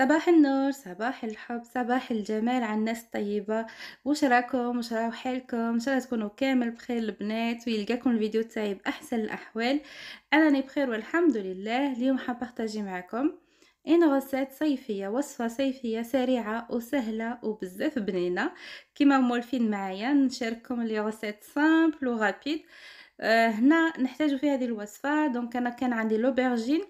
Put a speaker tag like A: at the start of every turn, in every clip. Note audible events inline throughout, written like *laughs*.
A: صباح النور صباح الحب صباح الجمال على الناس الطيبه واش راكم واش راهو حالكم ان شاء الله تكونوا كامل بخير البنات ويلقاكم الفيديو تاعي باحسن الاحوال انا ني بخير والحمد لله اليوم حابه نبارطاجي معكم ان غسات صيفيه وصفه صيفيه سريعه وسهله وبزاف بنينه كيما مولفين معايا نشارككم لي غسات سامبل ورابيد آه، هنا نحتاجو في هذه الوصفه دونك انا كان عندي لوبرجين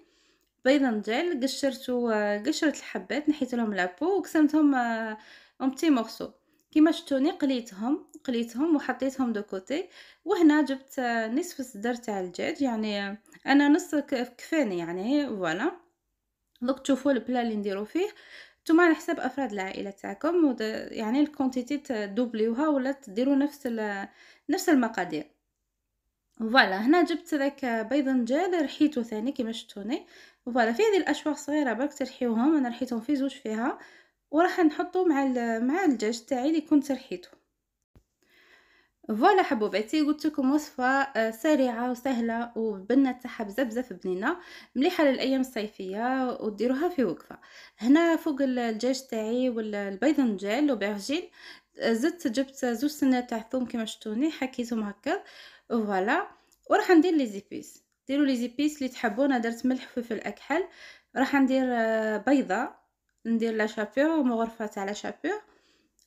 A: بيضنجان قشرتو قشرت الحبات نحيت لهم لابو وقسمتهم اون آه، بتي مورسو كيما شفتوني قليتهم قليتهم وحطيتهم دو كوتي وهنا جبت آه، نصف الصدر تاع الدجاج يعني آه، انا نص كفاني يعني فوالا دوك تشوفوا البلا اللي نديرو فيه نتوما على حساب افراد العائله تاعكم يعني الكونتيتي تدوبليوها ولا تديروا نفس نفس المقادير فوالا هنا جبت داك بيض نجال رحيته ثاني كما شفتوني فوالا في هذه الاشواق صغيره برك ترحيوهم انا رحيتهم في زوج فيها وراح نحطو مع مع الدجاج تاعي اللي كنت رحيته فوالا حبوباتي قلت لكم وصفه آه، سريعه وسهله وبنه تاعها بزاف بزاف بنينه مليحه للايام الصيفيه وديروها في وقفه هنا فوق الدجاج تاعي والبيض نجال وبعجين زدت جبت زوج سنات تاع الثوم كيما شفتوني حكيتهم هكا فوالا وراح ندير لي زيبيس ديروا لي زيبيس اللي تحبوا انا درت ملح وفلفل اكحل راح ندير آه، بيضه ندير لا شابور مغرفه تاع لا شابور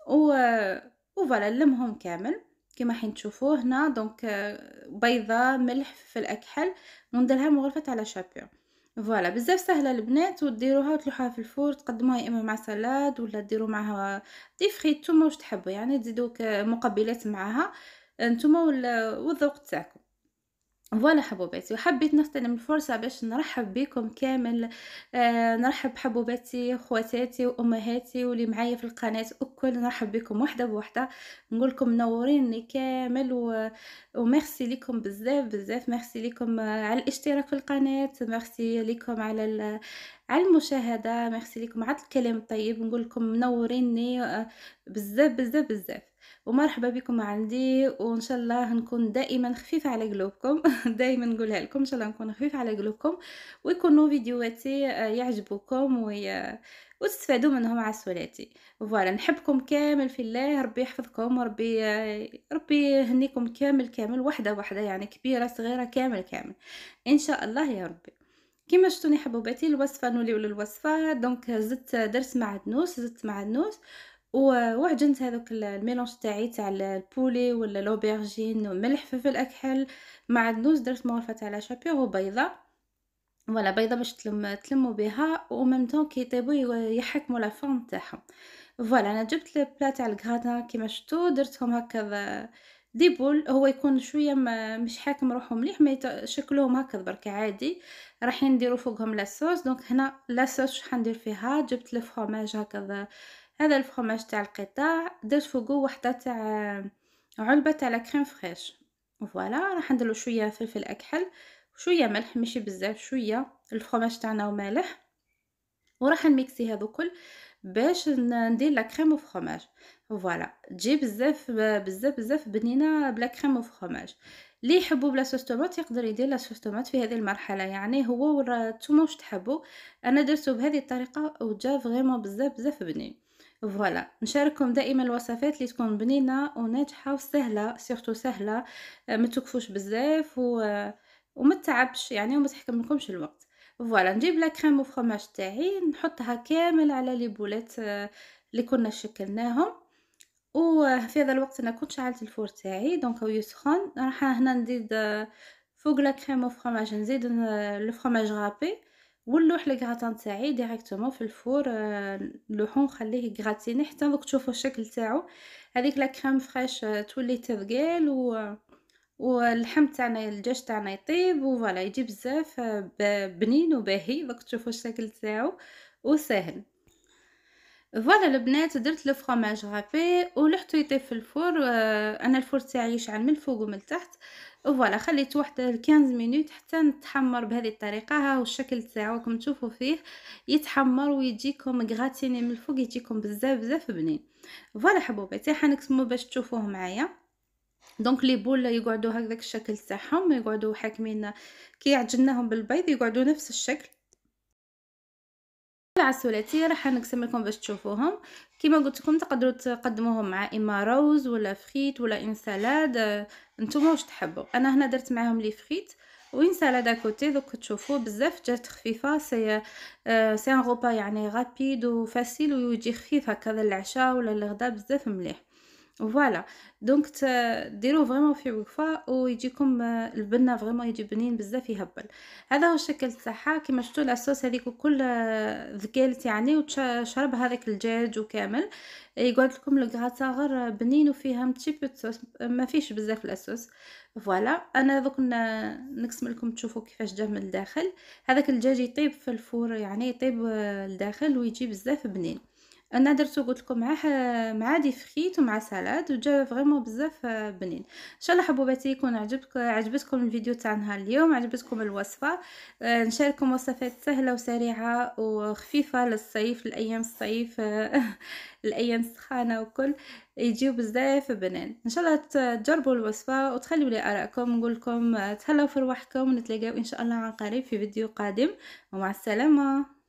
A: و وفوالا نلمهم كامل كما حين تشوفوا هنا دونك آه، بيضه ملح فلفل اكحل وندير لها مغرفه تاع لا شابور فوالا بزاف سهله البنات وديروها وتلوحوها في الفور تقدموها يا اما مع سلاد ولا ديروا معها دي فريت نتوما واش تحبوا يعني تزيدوا مقبلات معها نتوما ولا والذوق تاعكم فوالا حبوباتي وحبيت نغتنم الفرصة باش نرحب بكم كامل آه، نرحب حبوباتي خواتاتي وأمهاتي واللي معايا في القناة وكل نرحب بكم وحدة بوحدة نقولكم منوريني كامل و... وميرسي لكم بزاف بزاف ميرسي لكم على الاشتراك في القناة ميرسي لكم على ال... على المشاهدة ميرسي لكم على الكلام الطيب نقولكم منوريني آه، بزاف بزاف بزاف ومرحبا بكم عندي وان شاء الله نكون دائما خفيفه على قلوبكم *laughs* دائما نقولها لكم ان شاء الله نكون خفيفه على قلوبكم ويكونوا فيديوهاتي آه، يعجبوكم وي... آه، وتستفادوا منهم عسولاتي فوالا نحبكم كامل في الله ربي يحفظكم وربي آه، ربي يهنيكم كامل كامل وحده وحده يعني كبيره صغيره كامل كامل ان شاء الله يا ربي كما شفتوني حبوباتي الوصفه نوليو للوصفه دونك زدت درس معدنوس زدت معدنوس وعجنت هذوك الميلونج تاعي تاع البولي ولا لوبيرجين وملح فلفل اكحل معدنوس درت مغرفه تاع لا شابيغ وبيضه ولا بيضه باش تلم تلموا بها وميم طون كي يطيبوا يحكموا لا فورم تاعهم فوالا انا جبت البلا تاع الكغاتان كيما شفتوا درتهم هكذا دي بول هو يكون شويه ما مش حاكم روحو مليح ما شكلهم هكذا برك عادي راح نديرو فوقهم لاصوص دونك هنا لاصوص شحال ندير فيها جبت الفرماج هكذا هذا الفرماج تاع القطاع درت فوقو وحده تاع آه، علبه تاع لا كريم فريش فوالا راح ندلو شويه فلفل اكحل شويه ملح ماشي بزاف شويه الفرماج تاعنا ومالح وراح نميكسي هذو كل باش ندير لا كريم فرماج فوالا تجي بزاف بزاف بزاف بنينه بلا كريم فرماج اللي يحبوا بلا صوص طوماط يقدر يدير لا صوص طوماط في هذه المرحله يعني هو والثومه واش تحبوا انا درتو بهذه الطريقه وجا فريمون بزاف بزاف بنين فوالا نشارككم دائما الوصفات اللي تكون بنينه وناجحه وسهله سيرتو سهله آه، ما تكفوش بزاف و آه، وما تتعبش يعني وما تحكم لكمش الوقت فوالا نجيب لا كريم فرماج تاعي نحطها كامل على لي بولات آه، اللي كنا شكلناهم وفي هذا الوقت انا كنت شعلت الفور تاعي دونك هو يسخن راح هنا نزيد فوق لا كريم فرماج نزيد لو فرماج غابي واللوح الكغاتان تاعي ديريكتومون في الفور نلوحو آه، نخليه غراتيني حتى دوك تشوفوا الشكل تاعو هذيك لا كريم فريش تولي تذقال و واللحم تاعنا الدجاج تاعنا يطيب وفوالا يجي بزاف آه، بنين وباهي دوك تشوفوا الشكل تاعو وسهل فوالا البنات درت لو فرماج غافي ولحتو يطيب في الفور آه، انا الفور تاعي يشعل من الفوق ومن التحت فوالا خليت واحد 15 مينوت حتى نتحمر بهذه الطريقه ها هو الشكل تاعو راكم تشوفوا فيه يتحمر ويجيكم غراتيني من الفوق يجيكم بزاف بزاف بنين فوالا حبوباتي حنكتمو باش تشوفوه معايا دونك لي بول يقعدوا هكذاك الشكل تاعهم يقعدوا حاكمين كي عجناهم بالبيض يقعدوا نفس الشكل القطع الثلاثي راح نقسم لكم باش تشوفوهم كما قلت لكم تقدروا تقدموهم مع اما روز ولا فخيت ولا سالاد آه، نتوما واش تحبوا انا هنا درت معاهم لي فخيت سالاد كوتي دوك تشوفوا بزاف جات خفيفه سي سي ان غوبا يعني غابيد وفاسيل ويجي خفيف هكذا العشاء ولا الغداء بزاف مليح فوالا دونك ديروه فريمون في وفا ويجيكم آه، البنه فريمون يجي بنين بزاف يهبل هذا هو الشكل تاعها كيما شفتوا لاصوص هذيك وكل آه، ذكالت يعني وشرب هذاك الدجاج وكامل يقعد لكم الكغاتا غير آه، بنين وفيها متشيبو صوص ما فيش بزاف لاصوص فوالا انا دوك نقسم لكم تشوفوا كيفاش جا من الداخل هذاك الدجاج يطيب في الفور يعني يطيب لداخل ويجي بزاف بنين انا درتو قلت لكم مع مع دي فخيت ومع سلاد وجا فريمون بزاف آه، بنين ان شاء الله حبوباتي يكون عجبك عجبتكم الفيديو تاع نهار اليوم عجبتكم الوصفه آه، نشارككم وصفات سهله وسريعه وخفيفه للصيف الايام الصيف الايام آه، *laughs* السخانه وكل يجيو بزاف بنين ان شاء الله تجربوا الوصفه وتخليوا لي ارائكم نقول لكم تهلاو في رواحكم ونتلاقاو ان شاء الله عن قريب في فيديو قادم ومع السلامه